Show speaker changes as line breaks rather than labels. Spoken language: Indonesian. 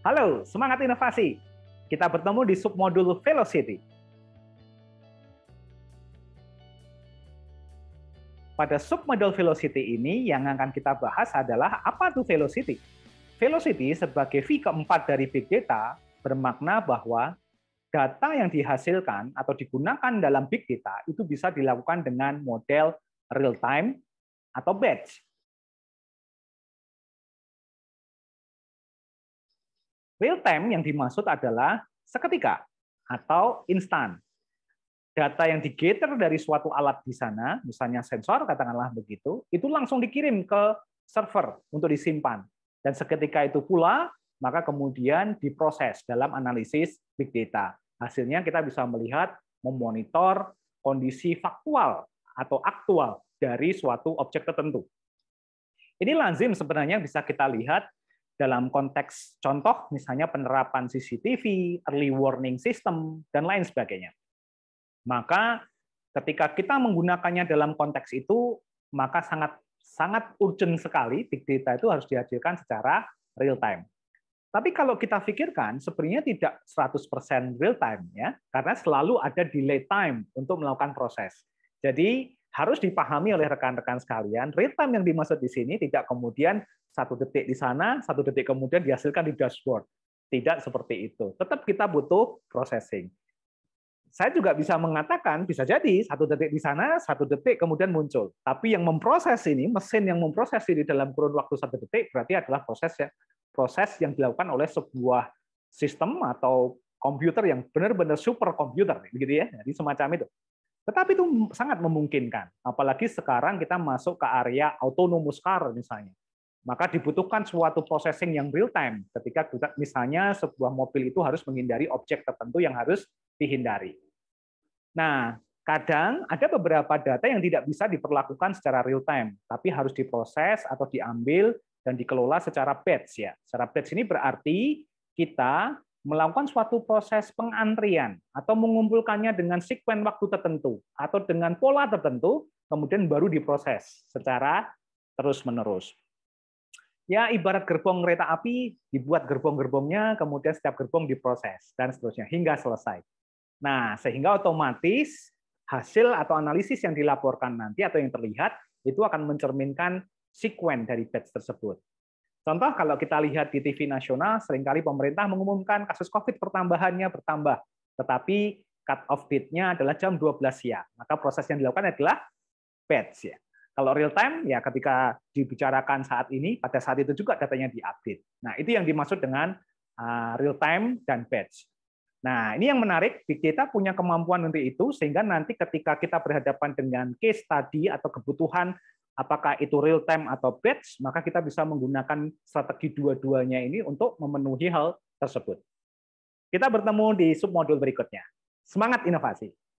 Halo, semangat inovasi. Kita bertemu di submodul Velocity. Pada submodul Velocity ini yang akan kita bahas adalah apa itu Velocity. Velocity sebagai V keempat dari Big Data bermakna bahwa data yang dihasilkan atau digunakan dalam Big Data itu bisa dilakukan dengan model real time atau batch. Real time yang dimaksud adalah seketika atau instan. Data yang digeter dari suatu alat di sana, misalnya sensor katakanlah begitu, itu langsung dikirim ke server untuk disimpan. Dan seketika itu pula, maka kemudian diproses dalam analisis big data. Hasilnya kita bisa melihat, memonitor kondisi faktual atau aktual dari suatu objek tertentu. Ini lazim sebenarnya bisa kita lihat dalam konteks contoh misalnya penerapan CCTV, early warning system, dan lain sebagainya. Maka ketika kita menggunakannya dalam konteks itu, maka sangat sangat urgent sekali big data itu harus dihadirkan secara real time. Tapi kalau kita pikirkan sebenarnya tidak 100% real time ya, karena selalu ada delay time untuk melakukan proses. Jadi harus dipahami oleh rekan-rekan sekalian, real time yang dimaksud di sini tidak kemudian satu detik di sana, satu detik kemudian dihasilkan di dashboard. Tidak seperti itu. Tetap kita butuh processing. Saya juga bisa mengatakan, bisa jadi satu detik di sana, satu detik kemudian muncul. Tapi yang memproses ini, mesin yang memproses ini dalam kurun waktu satu detik, berarti adalah proses yang proses yang dilakukan oleh sebuah sistem atau komputer yang benar-benar super komputer, Gitu ya. Jadi semacam itu. Tetapi itu sangat memungkinkan, apalagi sekarang kita masuk ke area autonomous car misalnya. Maka dibutuhkan suatu processing yang real time ketika misalnya sebuah mobil itu harus menghindari objek tertentu yang harus dihindari. Nah, kadang ada beberapa data yang tidak bisa diperlakukan secara real time, tapi harus diproses atau diambil dan dikelola secara batch ya. Secara batch ini berarti kita melakukan suatu proses pengantrian atau mengumpulkannya dengan sekuen waktu tertentu atau dengan pola tertentu, kemudian baru diproses secara terus-menerus. Ya, ibarat gerbong kereta api, dibuat gerbong-gerbongnya, kemudian setiap gerbong diproses, dan seterusnya, hingga selesai. Nah, sehingga otomatis hasil atau analisis yang dilaporkan nanti atau yang terlihat, itu akan mencerminkan sekuen dari batch tersebut. Contoh kalau kita lihat di TV nasional, seringkali pemerintah mengumumkan kasus COVID pertambahannya bertambah, tetapi cut off date-nya adalah jam 12 siang. Maka proses yang dilakukan adalah batch ya. Kalau real time ya ketika dibicarakan saat ini, pada saat itu juga datanya diupdate. Nah, itu yang dimaksud dengan ah, real time dan batch. Nah, ini yang menarik, kita punya kemampuan untuk itu, sehingga nanti ketika kita berhadapan dengan case study atau kebutuhan apakah itu real time atau batch, maka kita bisa menggunakan strategi dua-duanya ini untuk memenuhi hal tersebut. Kita bertemu di submodul berikutnya. Semangat inovasi!